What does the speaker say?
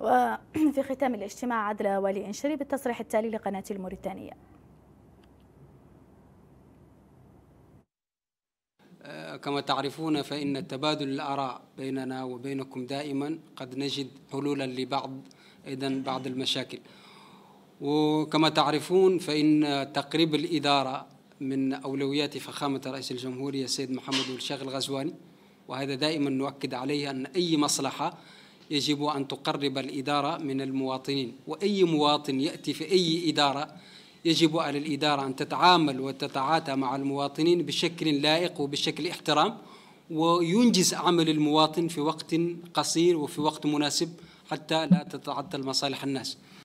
وفي ختام الاجتماع عدل ولي انشري بالتصريح التالي لقناة الموريتانية آه، كما تعرفون فإن تبادل الآراء بيننا وبينكم دائما قد نجد حلولا لبعض أيضا بعض المشاكل وكما تعرفون فإن تقريب الإدارة من أولويات فخامة رئيس الجمهورية السيد محمد الشيخ الغزواني وهذا دائما نؤكد عليه أن أي مصلحة يجب أن تقرب الإدارة من المواطنين وأي مواطن يأتي في أي إدارة يجب على الإدارة أن تتعامل وتتعاتى مع المواطنين بشكل لائق وبشكل احترام وينجز عمل المواطن في وقت قصير وفي وقت مناسب حتى لا تتعدى مصالح الناس